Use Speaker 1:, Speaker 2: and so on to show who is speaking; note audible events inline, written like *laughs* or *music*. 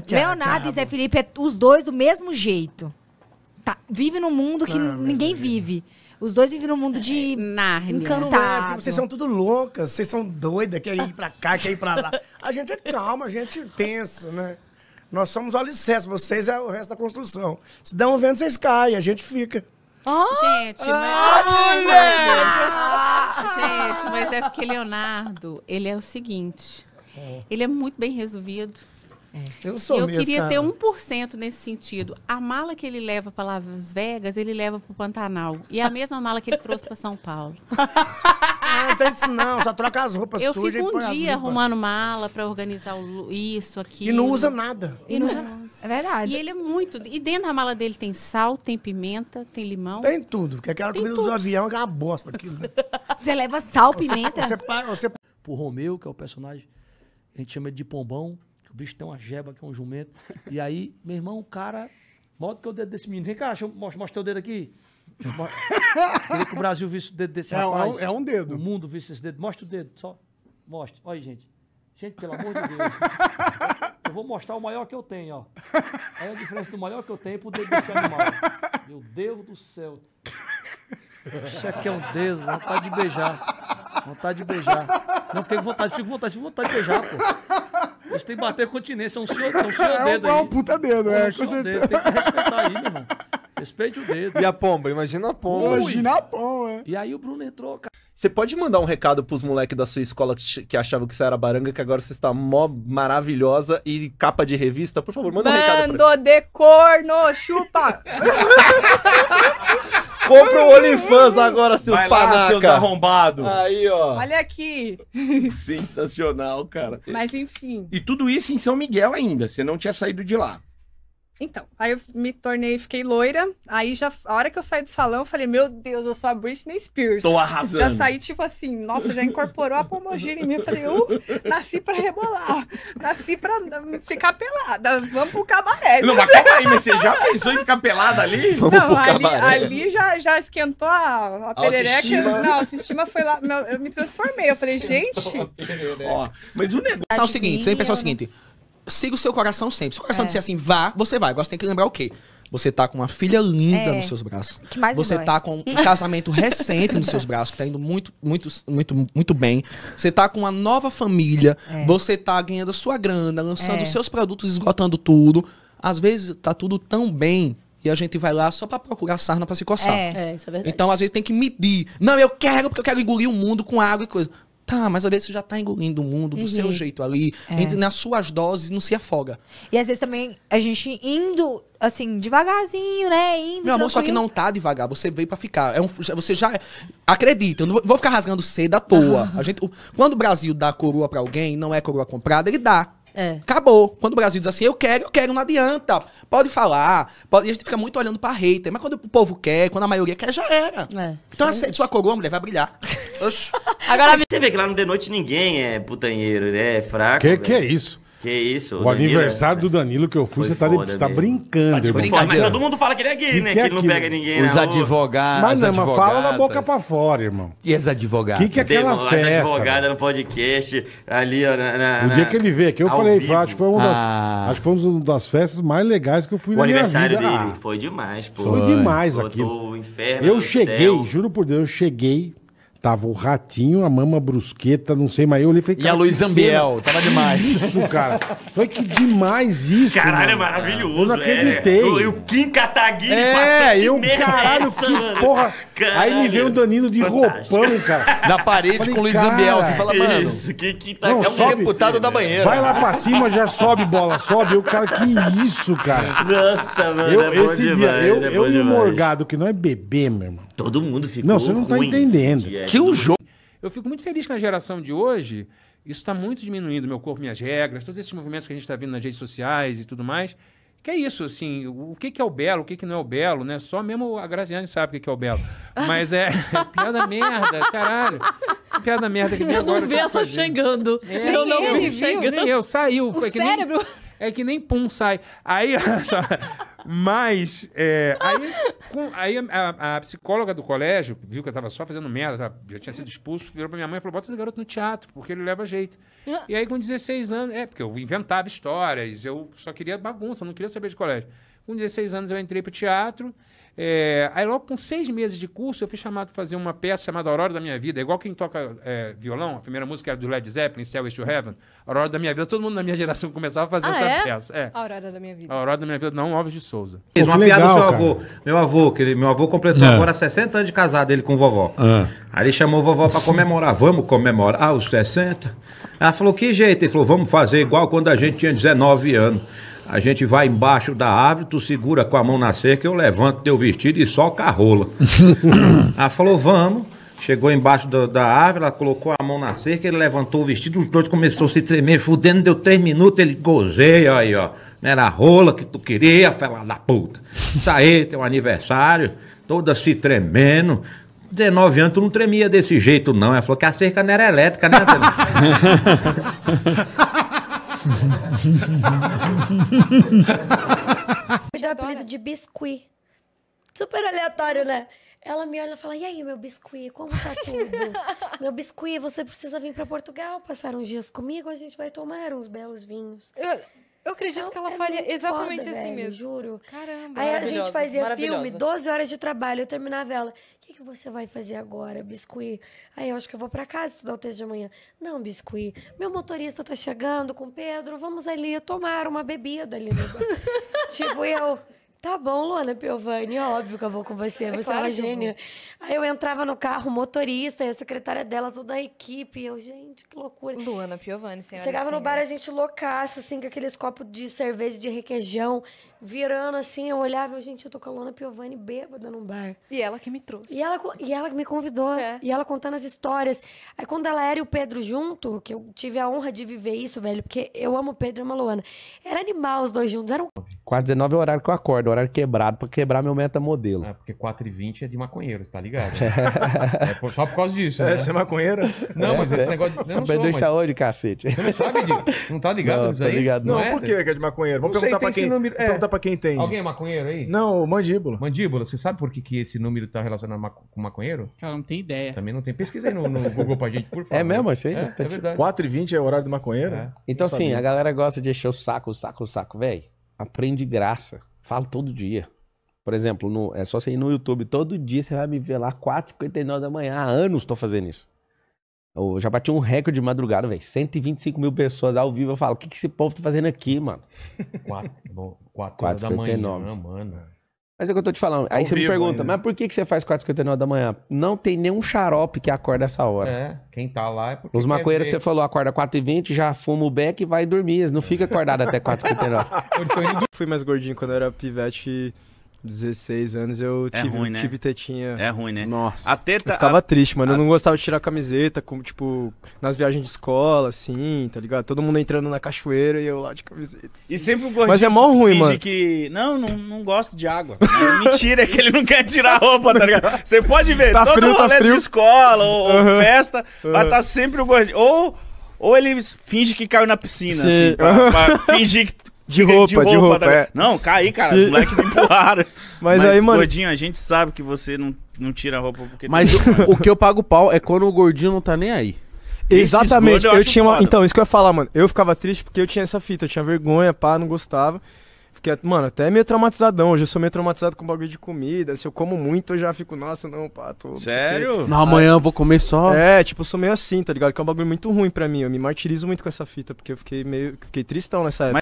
Speaker 1: Tchau, Leonardo tchau. e Zé Felipe é os dois do mesmo jeito. Tá, vive num mundo que ah, ninguém vive. Os dois vivem num mundo de é, Nárnia. encantado. É, vocês são tudo loucas, vocês são doidas, quer ir pra cá, quer ir pra lá. *laughs* A gente é calma, a gente pensa, né? Nós somos o alicerce, vocês é o resto da construção. Se dão um vento, vocês caem, a gente fica.
Speaker 2: Oh? Gente, ah, mas... Ah, Gente,
Speaker 1: mas é porque Leonardo, ele é o seguinte, é. ele é muito bem resolvido,
Speaker 2: é. Eu sou Eu mesmo, queria cara. ter
Speaker 1: 1% nesse sentido. A mala que ele leva para Las Vegas, ele leva para o Pantanal. E é a mesma mala que ele trouxe para São Paulo. *laughs* Ah, não tem isso não, só troca as roupas eu sujas. Eu fico um dia arrumando mala para organizar isso, aquilo. E não usa nada. E não usa nada. É verdade. E ele é muito. E dentro da mala dele tem sal, tem pimenta, tem limão. Tem tudo, porque aquela tem comida tudo. do avião é uma bosta aquilo. Né? *laughs* Você leva sal, pimenta? Você, você, você... Pro Romeu, que é o personagem, a gente chama de Pombão. O bicho tem uma jeba, que é um jumento. E aí, meu irmão, o cara. Mostra o dedo desse menino. Vem cá, deixa eu mostrar o dedo aqui. Queria que o Brasil visse o dedo desse é, rapaz. É um, é um dedo. O mundo visse esse dedo. Mostra o dedo, só. Mostra. Olha aí, gente. Gente, pelo amor de Deus. Eu vou mostrar o maior que eu tenho, ó. Olha a diferença do maior que eu tenho é pro dedo desse animal. Meu Deus do céu. Isso aqui é um dedo, vontade de beijar. Vontade de beijar. Não, fiquei com vontade, fico com vontade, fico com vontade de beijar, pô. Eles têm que bater continência, é um senhor, é um é dedo aí. É um é
Speaker 2: puta dedo, é. é um com certeza. Dedo. Tem que respeitar aí,
Speaker 1: meu irmão. Respeite o dedo. E a pomba, imagina a pomba. Imagina a
Speaker 2: pomba. É.
Speaker 1: E aí o Bruno entrou, cara. Você pode mandar um recado pros moleques da sua escola que, achavam que você era baranga, que agora você está mó maravilhosa e capa de revista? Por favor, manda Mando um recado Mando de corno, chupa! *laughs* Compra o OnlyFans agora, seus Vai panaca. seus arrombado. Aí, ó. Olha aqui. Sensacional, cara. Mas enfim. E tudo isso em São Miguel ainda. Você não tinha saído de lá. Então, aí eu me tornei, fiquei loira. Aí já, a hora que eu saí do salão, eu falei, meu Deus, eu sou a Britney Spears. Tô arrasando. Já saí, tipo assim, nossa, já incorporou a pomogíria em mim. Eu falei, uh, nasci pra rebolar. Nasci pra ficar pelada. Vamos pro cabaré. Não, mas calma aí, mas você já pensou em ficar pelada ali? Vamos Não, pro ali, cabaré. ali já, já esquentou a, a, perereca. Autoestima. Não, a autoestima foi lá. eu me transformei. Eu falei, gente. Ó, mas o negócio é o seguinte, você tem pensar o seguinte siga o seu coração sempre. Se o coração é. disser assim, vá, você vai. Agora você tem que lembrar o quê? Você tá com uma filha linda é. nos seus braços. Que mais você tá com um *laughs* casamento recente nos seus braços, que tá indo muito, muito, muito, muito bem. Você tá com uma nova família. É. Você tá ganhando a sua grana, lançando é. seus produtos, esgotando tudo. Às vezes tá tudo tão bem e a gente vai lá só para procurar sarna para se coçar. É. é, isso é verdade. Então, às vezes, tem que medir. Não, eu quero, porque eu quero engolir o mundo com água e coisa. Tá, mas às vezes você já tá engolindo o mundo do seu uhum. jeito ali, é. entre nas suas doses, não se afoga. E às vezes também a gente indo assim, devagarzinho, né? Indo, Meu amor, só que não tá devagar, você veio para ficar. É um, você já. Acredita, eu não vou ficar rasgando seda à toa. A gente, quando o Brasil dá coroa para alguém, não é coroa comprada, ele dá. É. Acabou. Quando o Brasil diz assim, eu quero, eu quero, não adianta. Pode falar. Pode... E a gente fica muito olhando pra hater. Mas quando o povo quer, quando a maioria quer, já era. É, então é aceita sua coroa, mulher, vai brilhar. *laughs* Oxi.
Speaker 2: Agora você vê que lá no The Noite ninguém é putanheiro, né? É fraco. Que, que é isso? Que isso. O, o aniversário é- do Danilo que eu fui, você tá, de, tá brincando, tá irmão. mas todo mundo fala que ele é gay, né? Que, que é ele não pega ninguém, Os advogados. Mas não, mas fala da boca pra fora, irmão. E as advogadas? O que, que é aquela Demo, festa? As advogadas no podcast, ali, ó. Na, na, o dia que ele veio aqui, eu falei, vivo. acho que, foi uma das, ah. acho que foi das festas mais legais que eu fui o na minha vida. O aniversário dele ah. foi demais, pô. Foi, foi demais aqui. Eu cheguei,
Speaker 1: juro por Deus, eu cheguei Tava o Ratinho, a Mama Brusqueta, não sei, mais eu olhei e falei... E a Luiz Ambiel, tava demais. Isso, cara. Foi que demais isso, Caralho, é mano. é maravilhoso. Eu não é. acreditei. É. O, Kim Kataguiri é, passa eu, caralho, essa, que mano. porra. Caralho. Aí me veio o Danilo de Fantástico. roupão, cara. Na parede falei, com o Luiz cara, Ambiel. Você fala, mano... Isso, que, que tá... Não, é um sobe, deputado da banheira. Vai lá pra cima, já sobe, bola, sobe. o cara, que isso, cara.
Speaker 2: Nossa, mano, eu, é Esse demais, dia, eu, é eu me morgado, que não é bebê, meu irmão. Todo mundo ficou. Não, você não está entendendo. É, que o jogo.
Speaker 1: Eu fico muito feliz que na geração de hoje, isso está muito diminuindo. Meu corpo, minhas regras, todos esses movimentos que a gente está vendo nas redes sociais e tudo mais. Que é isso, assim, o que, que é o belo, o que, que não é o belo, né? Só mesmo a Graziane sabe o que, que é o belo. *laughs* Mas é, é piada merda, caralho. Piada merda que nem eu Não vi essa fazendo. chegando. É, eu não vi chegando. Nem eu, saiu. O é cérebro. Que nem, é que nem pum sai. Aí, mas, é, aí com, aí a, a, psicóloga do colégio viu que eu tava só fazendo merda, tá? já tinha sido expulso, virou pra minha mãe e falou: bota esse garoto no teatro, porque ele leva jeito. Ah. E aí, com 16 anos, é, porque eu inventava histórias, eu só queria bagunça, não queria saber de colégio. Com 16 anos eu entrei para o teatro. É, aí logo com seis meses de curso eu fui chamado para fazer uma peça chamada Aurora da Minha Vida. É igual quem toca é, violão, a primeira música era do Led Zeppelin, Stairway to Heaven. Aurora da Minha Vida, todo mundo na minha geração começava a fazer ah, essa é? peça. É. Aurora da Minha Vida. A Aurora da Minha Vida, não Alves de Souza. Fez uma legal, piada do seu avô.
Speaker 2: Meu avô, que ele, meu avô
Speaker 1: completou é. agora 60 anos de casado ele com vovó. É. Aí ele chamou vovó para comemorar. Vamos comemorar os 60? Ela falou, que jeito? Ele falou, vamos fazer igual quando a gente tinha 19 anos. A gente vai embaixo da árvore, tu segura com a mão na cerca, eu levanto teu vestido e soca a rola. *laughs* ela falou, vamos. Chegou embaixo da árvore, ela colocou a mão na cerca, ele levantou o vestido, os dois começaram a se tremer, fudendo, deu três minutos, ele gozei, aí, ó. Não era a rola que tu queria, fela da puta. Tá aí, teu aniversário, toda se tremendo. 19 anos, tu não tremia desse jeito, não. Ela falou que a cerca não era elétrica, né, *laughs*
Speaker 2: Me dá o apelido de biscuit. Super aleatório, né? Ela me olha e fala: E aí, meu biscuit, como tá tudo? *laughs* meu biscuit, você precisa vir para Portugal passar uns dias comigo, a gente vai tomar uns belos vinhos. Eu, eu acredito que ela é falha exatamente foda, assim velho, mesmo. Juro. Caramba. Aí a gente fazia filme, 12 horas de trabalho, eu terminava ela. O que, que você vai fazer agora, Biscuit? Aí eu acho que eu vou para casa estudar o texto de manhã. Não, Biscuit, meu motorista tá chegando com o Pedro, vamos ali tomar uma bebida ali. No... *laughs* tipo, eu. Tá bom, Luana Piovani, óbvio que eu vou com você, é você claro é uma gênia. Aí eu entrava no carro, motorista e a secretária dela, toda a equipe. Eu, gente, que loucura. Luana Piovani, senhora. Chegava no bar, a gente loucaço, assim, com aqueles copos de cerveja de requeijão, virando assim. Eu olhava, eu, gente, eu tô com a Luana Piovani bêbada num bar. E ela que me trouxe. E ela, e ela que me convidou, é. e ela contando as histórias. Aí quando ela era e o Pedro junto, que eu tive a honra de viver isso, velho, porque eu amo o Pedro e a Luana. Era animal os dois juntos, era um.
Speaker 1: 4h19 é o horário que eu acordo, é horário quebrado, para quebrar meu metamodelo. É, porque 4h20 é de maconheiro, tá ligado? *laughs* é só por causa disso, né? É, você é maconheiro? Não, é, mas esse é. negócio... Eu não perdeu mas... saúde, cacete. Você não sabe de... Não tá ligado não, nisso tá aí? Ligado, não, não é? por que é de maconheiro? Vamos perguntar para quem, número... perguntar pra quem entende. Alguém é maconheiro aí? Não, mandíbula. Mandíbula, você sabe por que, que esse número tá relacionado com maconheiro? Cara, não tem ideia. Também não tem. Pesquisa aí no, no Google pra gente, por favor. É mesmo? Achei é, é tá verdade. 4h20 é o horário do maconheiro? Então, assim, a galera gosta de encher o saco, o saco, o saco, velho aprende graça. Falo todo dia. Por exemplo, no, é só você ir no YouTube, todo dia você vai me ver lá 4h59 da manhã. Há anos estou fazendo isso. Eu já bati um recorde de madrugada, velho. 125 mil pessoas ao vivo. Eu falo, o que, que esse povo tá fazendo aqui, mano? 4, h 59 da manhã, mano. Mas é o que eu tô te falando. Aí você me pergunta, ainda. mas por que, que você faz 4h59 da manhã? Não tem nenhum xarope que acorda essa hora. É, quem tá lá é porque. Os maconheiros, você falou, acorda 4h20, já fuma o beck e vai dormir. Eles não fica acordado até 4h59. *laughs* Fui mais gordinho quando eu era pivete. E 16 anos eu é tive, ruim, né? tive tetinha. É ruim, né?
Speaker 2: Nossa. A teta. Eu ficava a... triste, mano. A... Eu não
Speaker 1: gostava de tirar a camiseta, como, tipo, nas viagens de escola, assim, tá ligado? Todo mundo entrando na cachoeira e eu lá de camiseta. Assim. E sempre o gordinho. Mas é mó ruim, mano. que. Não, não, não gosto de água. É mentira, é que ele não quer tirar a roupa, tá ligado? Você pode ver, tá todo frio, tá rolê tá de escola ou, uhum. festa, uhum. vai estar tá sempre o gordinho. Ou. Ou ele finge que caiu na piscina, Sim. assim, pra, pra fingir que *laughs* De roupa, de roupa. De roupa é. Não, caí, cara. Se... Os moleques me empurraram. *laughs* Mas, Mas aí, mano. Gordinho, a gente sabe que você não, não tira a roupa porque. Mas tem... o, o que eu pago pau é quando o gordinho não tá nem aí. Exatamente. Eu, eu tinha uma... Então, isso que eu ia falar, mano. Eu ficava triste porque eu tinha essa fita. Eu tinha vergonha, pá, não gostava. Fiquei, mano, até meio traumatizadão. Hoje eu sou meio traumatizado com bagulho de comida. Se eu como muito, eu já fico, nossa, não, pá, tô. Sério? Não, amanhã eu vou comer só. É, tipo, eu sou meio assim, tá ligado? Que é um bagulho muito ruim pra mim. Eu me martirizo muito com essa fita, porque eu fiquei meio. Fiquei tristão nessa época. Mas...